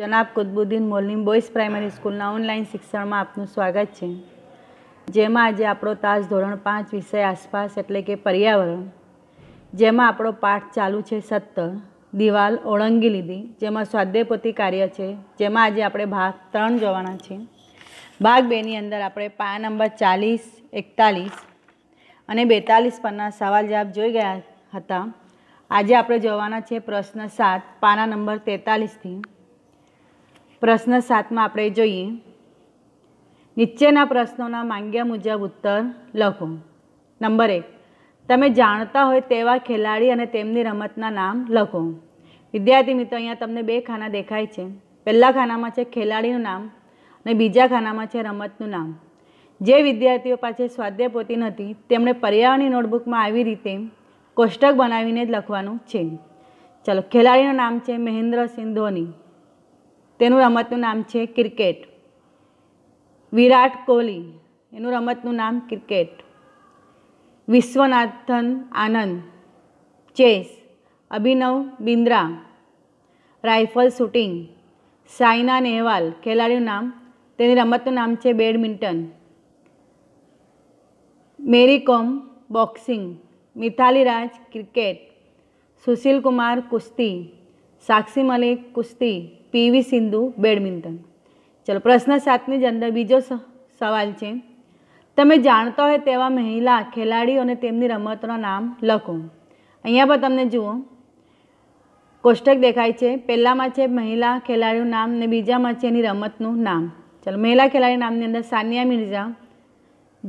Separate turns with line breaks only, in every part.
જનાબ કુદબુદ્દીન મોલની boys primary સ્કૂલના online શિક્ષણમાં આપનું સ્વાગત છે જેમાં આજે આપણો તાજ ધોરણ પાંચ વિષય આસપાસ એટલે કે પર્યાવરણ જેમાં આપણો પાઠ ચાલુ છે સત્તર દિવાલ ઓળંગી લીધી જેમાં સ્વાધ્યાયપોથી કાર્ય છે જેમાં આજે આપણે ભાગ ત્રણ જવાના છે ભાગ બેની અંદર આપણે પાયા નંબર ચાલીસ એકતાલીસ અને બેતાલીસ પરના સવાલ જવાબ જોઈ ગયા હતા આજે આપણે જવાના છે પ્રશ્ન સાત પાના નંબર તેતાલીસથી પ્રશ્ન સાતમાં આપણે જોઈએ નીચેના પ્રશ્નોના માંગ્યા મુજબ ઉત્તર લખો નંબર એક તમે જાણતા હોય તેવા ખેલાડી અને તેમની રમતના નામ લખો વિદ્યાર્થી મિત્રો અહીંયા તમને બે ખાના દેખાય છે પહેલાં ખાનામાં છે ખેલાડીનું નામ અને બીજા ખાનામાં છે રમતનું નામ જે વિદ્યાર્થીઓ પાસે સ્વાધ્યાય પોતી નથી તેમણે પર્યાવરણની નોટબુકમાં આવી રીતે કોષ્ટક બનાવીને જ લખવાનું છે ચાલો ખેલાડીનું નામ છે મહેન્દ્રસિંહ ધોની તેનું રમતનું નામ છે ક્રિકેટ વિરાટ કોહલી એનું રમતનું નામ cricket Viswanathan Anand chess Abhinav Bindra rifle shooting Saina Nehwal ખેલાડીનું નામ તેની રમતનું નામ છે badminton Mary Kom boxing Mithali Raj cricket Sushil Kumar કુસ્તી સાક્ષી મલિક કુસ્તી પીવી સિંધુ બેડમિન્ટન ચલો પ્રશ્ન સાતની જ અંદર બીજો સવાલ છે તમે જાણતા હોય તેવા મહિલા ખેલાડીઓ અને તેમની રમતોના નામ લખો અહીંયા પણ તમને જુઓ કોષ્ટક દેખાય છે પહેલાંમાં છે મહિલા ખેલાડીનું નામ ને બીજામાં છે એની રમતનું નામ ચલો મહિલા ખેલાડી નામની અંદર સાનિયા મિર્ઝા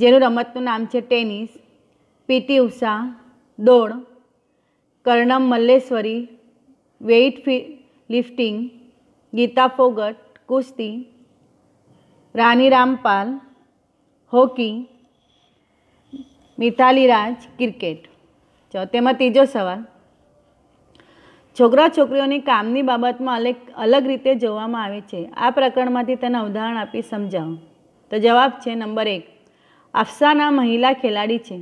જેનું રમતનું નામ છે ટેનિસ પીટી ઉષા દોડ કર્ણમ મલ્લેશ્વરી વેઇટ ફી લિફ્ટિંગ ગીતા ફોગટ કુસ્તી રાની રામપાલ હોકી મિતાલી રાજ ક્રિકેટ જો તેમાં ત્રીજો સવાલ છોકરા છોકરીઓની કામની બાબતમાં અલગ અલગ રીતે જોવામાં આવે છે આ પ્રકરણમાંથી તેના ઉદાહરણ આપી સમજાવો તો જવાબ છે નંબર એક અફસાના મહિલા ખેલાડી છે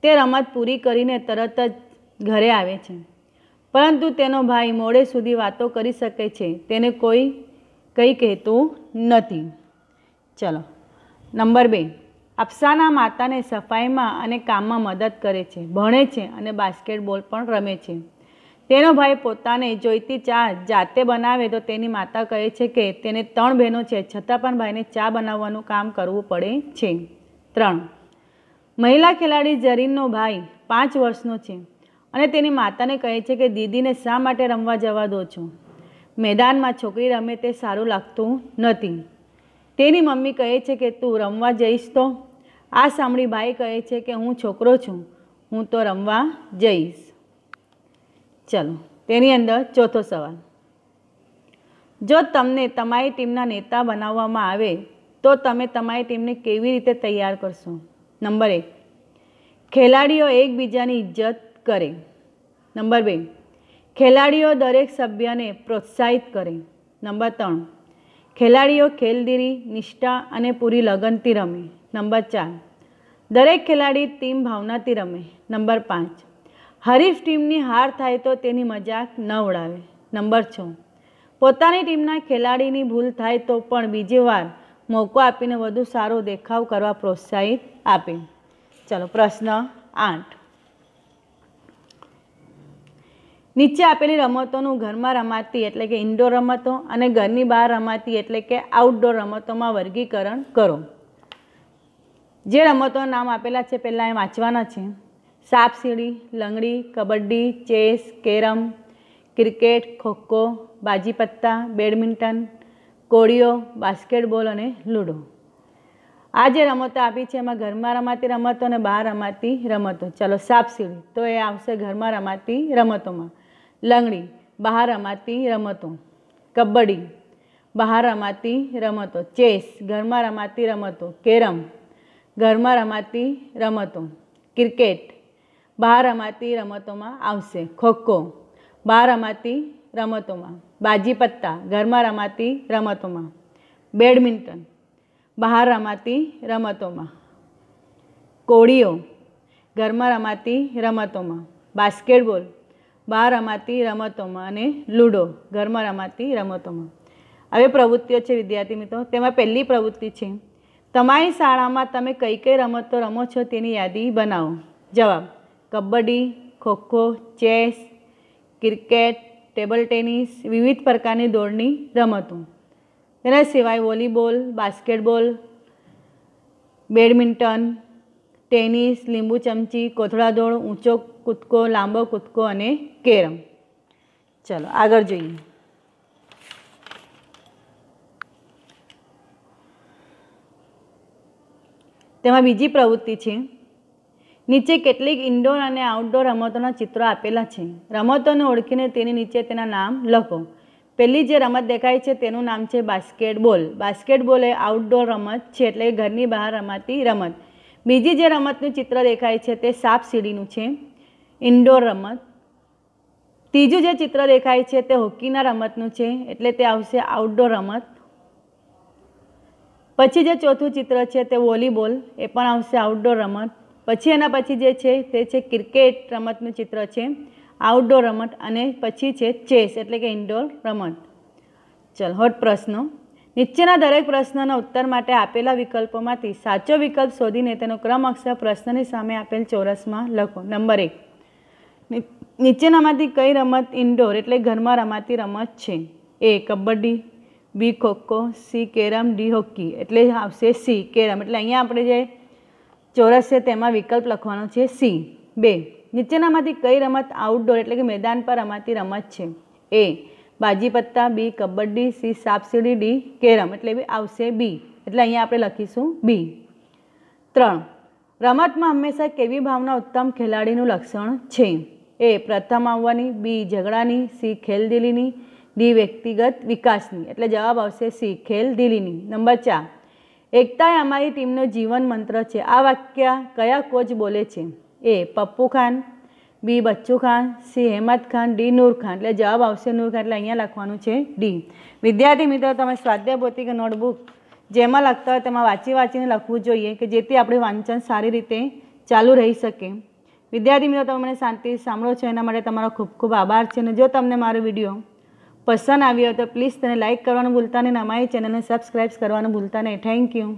તે રમત પૂરી કરીને તરત જ ઘરે આવે છે પરંતુ તેનો ભાઈ મોડે સુધી વાતો કરી શકે છે તેને કોઈ કંઈ કહેતું નથી ચલો નંબર બે અપ્સાના માતાને સફાઈમાં અને કામમાં મદદ કરે છે ભણે છે અને બાસ્કેટબોલ પણ રમે છે તેનો ભાઈ પોતાને જોઈતી ચા જાતે બનાવે તો તેની માતા કહે છે કે તેને ત્રણ બહેનો છે છતાં પણ ભાઈને ચા બનાવવાનું કામ કરવું પડે છે ત્રણ મહિલા ખેલાડી જરીનનો ભાઈ પાંચ વર્ષનો છે અને તેની માતાને કહે છે કે દીદીને શા માટે રમવા જવા દો છો મેદાનમાં છોકરી રમે તે સારું લાગતું નથી તેની મમ્મી કહે છે કે તું રમવા જઈશ તો આ સાંભળી ભાઈ કહે છે કે હું છોકરો છું હું તો રમવા જઈશ ચલો તેની અંદર ચોથો સવાલ જો તમને તમારી ટીમના નેતા બનાવવામાં આવે તો તમે તમારી ટીમને કેવી રીતે તૈયાર કરશો નંબર એક ખેલાડીઓ એકબીજાની ઇજ્જત કરે નંબર બે ખેલાડીઓ દરેક સભ્યને પ્રોત્સાહિત કરે નંબર ત્રણ ખેલાડીઓ ખેલદીરી નિષ્ઠા અને પૂરી લગનથી રમે નંબર ચાર દરેક ખેલાડી ટીમ ભાવનાથી રમે નંબર પાંચ હરીફ ટીમની હાર થાય તો તેની મજાક ન ઉડાવે નંબર છ પોતાની ટીમના ખેલાડીની ભૂલ થાય તો પણ બીજી વાર મોકો આપીને વધુ સારો દેખાવ કરવા પ્રોત્સાહિત આપે ચલો પ્રશ્ન આઠ નીચે આપેલી રમતોનું ઘરમાં રમાતી એટલે કે ઇન્ડોર રમતો અને ઘરની બહાર રમાતી એટલે કે આઉટડોર રમતોમાં વર્ગીકરણ કરો જે રમતોના નામ આપેલા છે પહેલાં એ વાંચવાના છે સાપ સીડી લંગડી kabaddi chess carrom cricket khokho બાજી પત્તા બેડમિન્ટન કોળીઓ બાસ્કેટબોલ અને લૂડો આ જે રમતો આપી છે એમાં ઘરમાં રમાતી રમતો અને બહાર રમાતી રમતો ચાલો સાપસીડી તો એ આવશે ઘરમાં રમાતી રમતોમાં લંગડી બહાર રમાતી રમતો કબડ્ડી બહાર રમાતી રમતો ચેસ ઘરમાં રમાતી રમતો કેરમ ઘરમાં રમાતી રમતો ક્રિકેટ બહાર રમાતી રમતોમાં આવશે ખોખો બહાર રમાતી રમતોમાં બાજી પત્તા ઘરમાં રમાતી રમતોમાં બેડમિન્ટન બહાર રમાતી રમતોમાં કોળીઓ ઘરમાં રમાતી રમતોમાં બાસ્કેટબોલ બહાર રમાતી રમતોમાં અને લૂડો ઘરમાં રમાતી રમતોમાં હવે પ્રવૃત્તિઓ છે વિદ્યાર્થી મિત્રો તેમાં પહેલી પ્રવૃત્તિ છે તમારી શાળામાં તમે કઈ કઈ રમતો રમો છો તેની યાદી બનાવો જવાબ kabaddi khokho chess cricket table tennis વિવિધ પ્રકારની દોડની રમતો તેના સિવાય વોલીબોલ બાસ્કેટબોલ બેડમિન્ટન ટેનિસ લીંબુ ચમચી કોથળા દોડ ઊંચો કૂદકો લાંબો કૂદકો અને કેરમ ચલો આગળ જોઈએ તેમાં બીજી પ્રવૃત્તિ છે નીચે કેટલીક ઇન્ડોર અને આઉટડોર રમતોના ચિત્રો આપેલા છે રમતોને ઓળખીને તેની નીચે તેના નામ લખો પહેલી જે રમત દેખાય છે તેનું નામ છે બાસ્કેટબોલ બાસ્કેટબોલ એ આઉટડોર રમત છે એટલે ઘરની બહાર રમાતી રમત બીજી જે રમતનું ચિત્ર દેખાય છે તે સાપ સીડીનું છે ઇન્ડોર રમત ત્રીજું જે ચિત્ર દેખાય છે તે હોકીના રમતનું છે એટલે તે આવશે આઉટડોર રમત પછી જે ચોથું ચિત્ર છે તે વોલીબોલ એ પણ આવશે આઉટડોર રમત પછી એના પછી જે છે તે છે ક્રિકેટ રમતનું ચિત્ર છે આઉટડોર રમત અને પછી છે ચેસ એટલે કે ઇન્ડોર રમત ચલ હોટ પ્રશ્નો નીચેના દરેક પ્રશ્નના ઉત્તર માટે આપેલા વિકલ્પોમાંથી સાચો વિકલ્પ શોધીને તેનો ક્રમ અક્ષર પ્રશ્નની સામે આપેલ ચોરસમાં લખો નંબર એક નીચેનામાંથી કઈ રમત ઇન્ડોર એટલે ઘરમાં રમાતી રમત છે A kabaddi B khokho C carrom D hockey એટલે આવશે સી કેરમ એટલે અહીંયા આપણે જે ચોરસ છે તેમાં વિકલ્પ લખવાનો છે સી બે નીચેનામાંથી કઈ રમત આઉટડોર એટલે કે મેદાન પર રમાતી રમત છે એ બાજી પત્તા બી કબડ્ડી સી સાપસીડી ડી કેરમ એટલે બી આવશે બી એટલે અહીંયા આપણે લખીશું બી ત્રણ રમતમાં હંમેશા કેવી ભાવના ઉત્તમ ખેલાડીનું લક્ષણ છે એ પ્રથમ આવવાની બી ઝઘડાની સી ખેલદિલીની ડી વ્યક્તિગત વિકાસની એટલે જવાબ આવશે સી ખેલદિલીની નંબર ચાર એકતા અમારી ટીમનો જીવન મંત્ર છે આ વાક્ય કયા કોચ બોલે છે A Pappu Khan B Bachchu Khan C Hemat Khan D Noor Khan એટલે જવાબ આવશે નૂર ખાન એટલે અહીંયા લખવાનું છે ડી વિદ્યાર્થી મિત્રો તમે સ્વાધ્યાય પોતી નોટબુક જેમાં લખતા હોય તેમાં વાંચી વાંચીને લખવું જોઈએ કે જેથી આપણે વાંચન સારી રીતે ચાલુ રહી શકે વિદ્યાર્થી મિત્રો તમે મને શાંતિ સાંભળો છો એના માટે તમારો ખૂબ ખૂબ આભાર છે અને જો તમને મારો વિડીયો પસંદ આવ્યો તો પ્લીઝ તેને લાઇક કરવાનું ભૂલતા નહીં અને અમારી ચેનલને સબસ્ક્રાઈબ કરવાનું ભૂલતા નહીં થેન્ક યુ